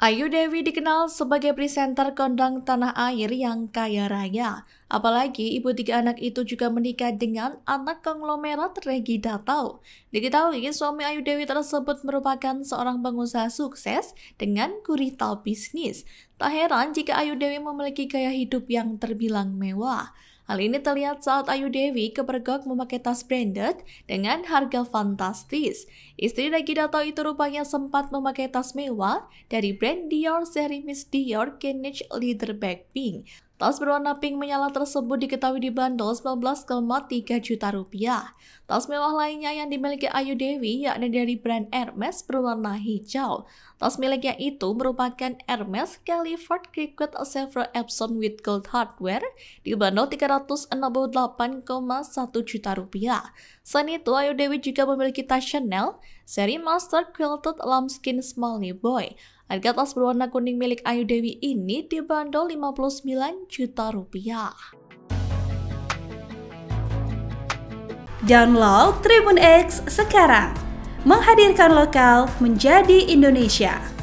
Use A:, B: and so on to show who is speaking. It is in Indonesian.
A: Ayu Dewi dikenal sebagai presenter kondang tanah air yang kaya raya. Apalagi ibu tiga anak itu juga menikah dengan anak konglomerat Regi Datau. Diketahui suami Ayu Dewi tersebut merupakan seorang pengusaha sukses dengan gurita bisnis. Tak heran jika Ayu Dewi memiliki gaya hidup yang terbilang mewah. Hal ini terlihat saat Ayu Dewi kepergok memakai tas branded dengan harga fantastis. Istri Nagi Dato itu rupanya sempat memakai tas mewah dari brand Dior seri Miss Dior Kenich Leather Bag Pink. Tas berwarna pink menyala tersebut diketahui dibanderol 19,3 juta rupiah. Tas mewah lainnya yang dimiliki Ayu Dewi yakni dari brand Hermes berwarna hijau. Tas miliknya itu merupakan Hermes Califord Cricket Several Epson with Gold Hardware dibanderol 368,1 juta rupiah. Selain itu, Ayu Dewi juga memiliki tas Chanel, seri Master Quilted Lambskin Smiley Boy, Harga tas berwarna kuning milik Ayu Dewi ini dibanderol 59 juta rupiah.
B: Download Tribun X sekarang, menghadirkan lokal menjadi Indonesia.